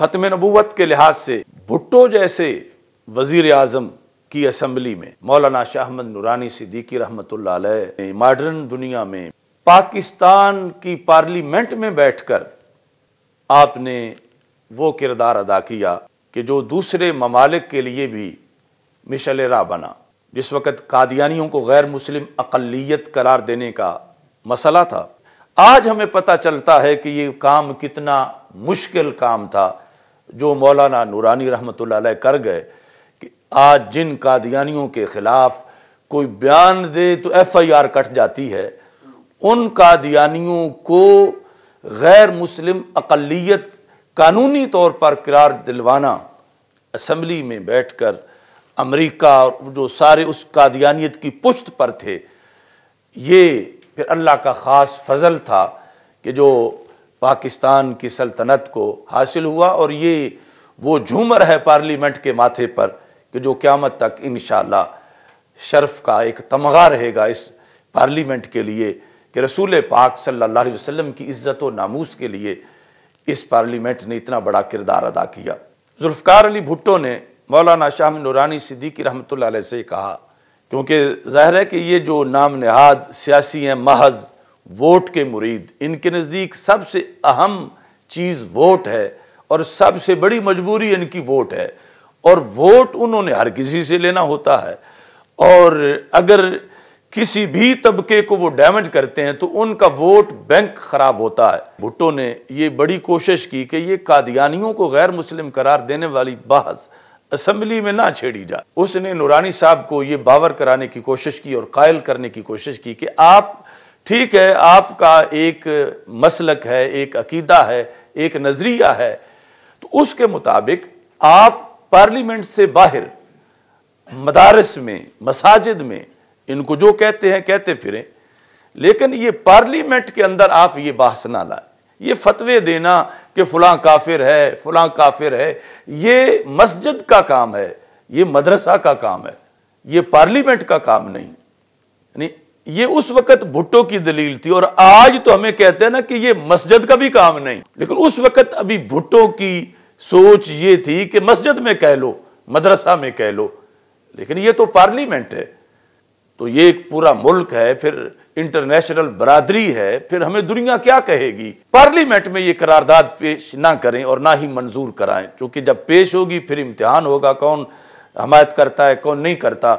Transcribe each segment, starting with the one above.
ख़त्म नबूत के लिहाज से भुट्टो जैसे वजीर आजम की असम्बली में मौलाना शाह अहमद नूरानी सिद्दीकी रहमत ने मॉडर्न दुनिया में पाकिस्तान की पार्लियामेंट में बैठ कर आपने वो किरदार अदा किया कि जो दूसरे ममालिक के लिए भी मिशल बना जिस वक़्त कादियानियों को गैर मुस्लिम अकलीत करार देने का मसला था आज हमें पता चलता है कि ये काम कितना मुश्किल काम था जो मौलाना नूरानी रहमत कर गए कि आज जिन कादियानियों के ख़िलाफ़ कोई बयान दे तो एफ आई आर कट जाती है उन कादियानियों को गैर मुस्लिम अकलीत कानूनी तौर पर करार दिलवाना असम्बली में बैठ कर अमरीका और जो सारे उस कादियानियत की पुश्त पर थे ये फिर अल्लाह का ख़ास फजल था कि जो पाकिस्तान की सल्तनत को हासिल हुआ और ये वो झूमर है पार्लियामेंट के माथे पर कि जो क़्यामत तक इन शर्फ का एक तमगा रहेगा इस पार्लियामेंट के लिए कि रसूल पाक सल्ला वसम की इज़्ज़त व नामूस के लिए इस पार्लियामेंट ने इतना बड़ा किरदार अदा किया जुल्फ़ार अली भुट्टो ने मौलाना शाह नूरानी सिद्दीकी रहमत से कहा क्योंकि ज़ाहिर है कि ये जो नाम नहाद सियासी हैं महज वोट के मुरीद इनके नज़दीक सबसे अहम चीज़ वोट है और सबसे बड़ी मजबूरी इनकी वोट है और वोट उन्होंने हर किसी से लेना होता है और अगर किसी भी तबके को वो डैमेज करते हैं तो उनका वोट बैंक ख़राब होता है भुट्टो ने ये बड़ी कोशिश की कि ये कादियानियों को गैर मुस्लिम करार देने वाली बहस असम्बली में ना छेड़ी जाए उसने नूरानी साहब को ये बावर कराने की कोशिश की और कायल करने की कोशिश की कि आप ठीक है आपका एक मसलक है एक अकीदा है एक नज़रिया है तो उसके मुताबिक आप पार्लियामेंट से बाहर मदारस में मसाजिद में इनको जो कहते हैं कहते फिरें लेकिन ये पार्लियामेंट के अंदर आप ये बहस ना लाए ये फतवे देना कि फलां काफिर है फलां काफिर है ये मस्जिद का काम है ये मदरसा का काम है ये पार्लियामेंट का काम नहीं यानी ये उस वक्त भुट्टो की दलील थी और आज तो हमें कहते हैं ना कि ये मस्जिद का भी काम नहीं लेकिन उस वक्त अभी भुट्टो की सोच ये थी कि मस्जिद में कह लो मदरसा में कह लो लेकिन ये तो पार्लियामेंट है तो ये एक पूरा मुल्क है फिर इंटरनेशनल बरादरी है फिर हमें दुनिया क्या कहेगी पार्लियामेंट में ये करारदाद पेश ना करें और ना ही मंजूर कराएं क्योंकि जब पेश होगी फिर इम्तिहान होगा कौन हमायत करता है कौन नहीं करता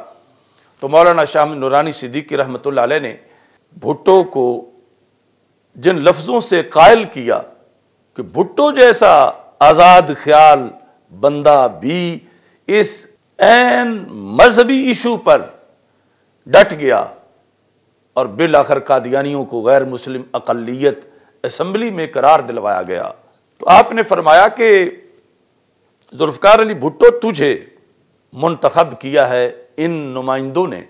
तो मौलाना शाह नूरानी सिद्दीकी रहमत ने भुट्टो को जिन लफ्ज़ों से कायल किया कि भुट्टो जैसा आज़ाद ख्याल बंदा भी इस एन मजहबी इशू पर डट गया और बिल आखिर कादियानियों को गैर मुस्लिम अकलीत असम्बली में करार दिलवाया गया तो आपने फरमाया कि जुल्फकार अली भुट्टो तुझे मुंतखब किया है इन नुमाइंदों ने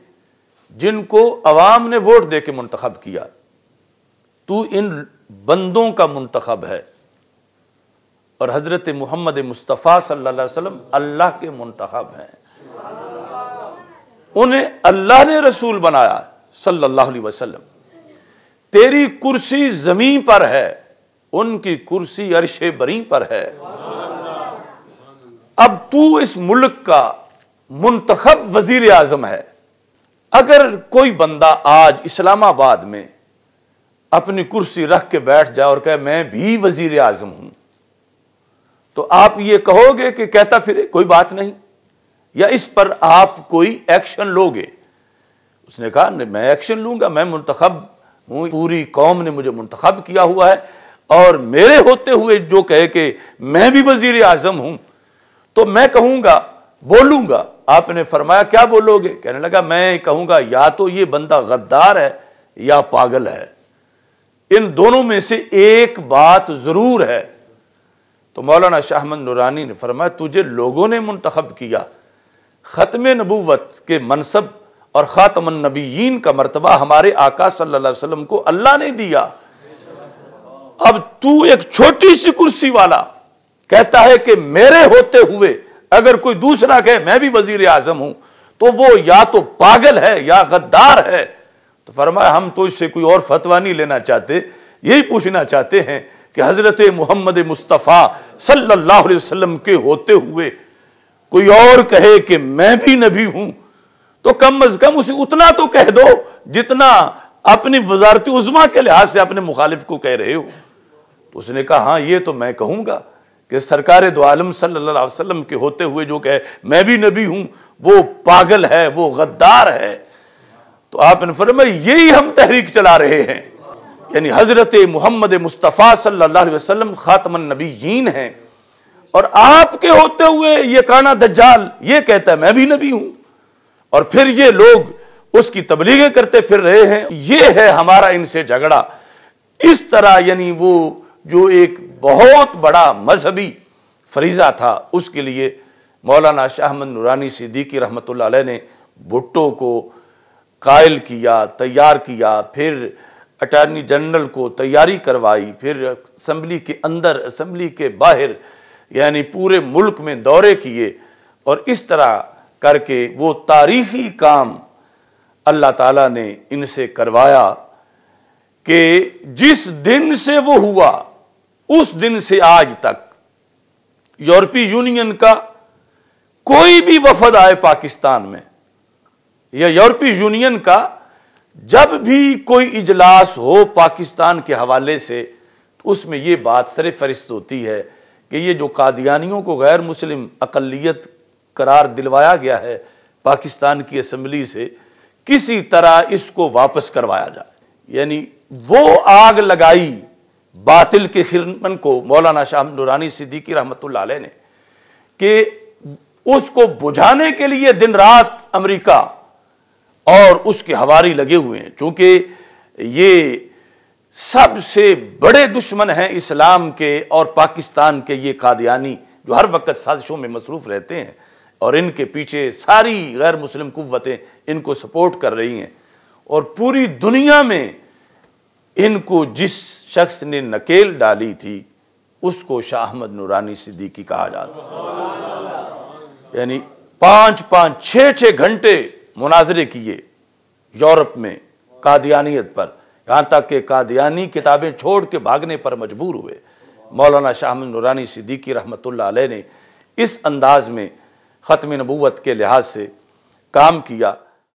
जिनको अवाम ने वोट दे के मंतखब किया तू इन बंदों का मंतखब है और हज़रत मोहम्मद मुस्तफ़ा सल्लल्लाहु अलैहि वसल्लम अल्लाह के मंतखब हैं उन्हें अल्लाह ने रसूल बनाया सल्लल्लाहु अलैहि वसल्लम तेरी कुर्सी जमीन पर है उनकी कुर्सी अरशे बरी पर है अब तू इस मुल्क का मुंतखब वजीर आजम है अगर कोई बंदा आज इस्लामाबाद में अपनी कुर्सी रख के बैठ जाए और कहे मैं भी वजीर आजम हूं तो आप ये कहोगे कि कहता फिरे कोई बात नहीं या इस पर आप कोई एक्शन लोगे उसने कहा मैं एक्शन लूंगा मैं मुंतखब हूं पूरी कौम ने मुझे मुंतखब किया हुआ है और मेरे होते हुए जो कहे कि मैं भी वजीर आजम हूं तो मैं कहूंगा बोलूंगा आपने फरमाया क्या बोलोगे कहने लगा मैं कहूंगा या तो ये बंदा गद्दार है या पागल है इन दोनों में से एक बात ज़रूर है तो मौलाना शाहमद नूरानी ने फरमाया तुझे लोगों ने मुंतखब किया ख़त्म नबूवत के मनसब और नबीन का मरतबा हमारे आका सल्लल्लाहु अलैहि वसल्लम को अल्लाह ने दिया अब तू एक छोटी सी कुर्सी वाला कहता है कि मेरे होते हुए अगर कोई दूसरा कहे मैं भी वजीर आजम हूं तो वो या तो पागल है या गद्दार है तो फरमाया हम तो इससे कोई और फतवा नहीं लेना चाहते यही पूछना चाहते हैं कि हज़रत मोहम्मद मुस्तफ़ा सल्लल्लाहु अलैहि वसल्लम के होते हुए कोई और कहे कि मैं भी नबी हूं तो कम अज कम उसे उतना तो कह दो जितना अपनी वजारती उजमा के लिहाज से अपने मुखालिफ को कह रहे हो तो उसने कहा हाँ ये तो मैं कहूंगा कि सरकार दो आलम सल्ला वसलम के होते हुए जो कहे मैं भी नबी हूँ वो पागल है वो गद्दार है तो आप इनफरम यही हम तहरीक चला रहे हैं यानी हज़रत मोहम्मद मुस्तफ़ा सल्ला वसलम ख़ातमन नबी हैं और आपके होते हुए ये काना दज्जाल ये कहता है मैं भी नबी हूँ और फिर ये लोग उसकी तबलीगें करते फिर रहे हैं ये है हमारा इनसे झगड़ा इस तरह यानी वो जो एक बहुत बड़ा मजहबी फरीज़ा था उसके लिए मौलाना शाहमद नूरानी सिद्दीकी रहमत ने भुट्टो को कायल किया तैयार किया फिर अटारनी जनरल को तैयारी करवाई फिर असम्बली के अंदर असम्बली के बाहर यानी पूरे मुल्क में दौरे किए और इस तरह करके वो तारीखी काम अल्लाह ताला ने इनसे करवाया कि जिस दिन से वो हुआ उस दिन से आज तक यूरोपीय यूनियन का कोई भी वफद आए पाकिस्तान में या यूरोपीय यूनियन का जब भी कोई इजलास हो पाकिस्तान के हवाले से तो उसमें यह बात सर फहरिस्त होती है कि ये जो कादियानियों को गैर मुस्लिम अकलीत करार दिलवाया गया है पाकिस्तान की असम्बली से किसी तरह इसको वापस करवाया जाए यानी वो आग लगाई बातिल के हिरमन को मौलाना शाह नूरानी सिद्दीकी रहमत ने कि उसको बुझाने के लिए दिन रात अमरीका और उसके हवारी लगे हुए हैं चूंकि ये सबसे बड़े दुश्मन हैं इस्लाम के और पाकिस्तान के ये कादयानी जो हर वक्त साजिशों में मसरूफ़ रहते हैं और इनके पीछे सारी गैर मुस्लिम कुतें इनको सपोर्ट कर रही हैं और पूरी दुनिया में इनको जिस शख्स ने नकेल डाली थी उसको शाह अहमद नूरानी सिद्दीकी कहा जाता यानी पांच पांच छः छः घंटे मुनाजरे किए यूरोप में कादियानियत पर यहां तक कि कादियानी किताबें छोड़ के भागने पर मजबूर हुए मौलाना शाहमद नूरानी सिद्दीकी रहमत ने इस अंदाज में ख़त्म नबूत के लिहाज से काम किया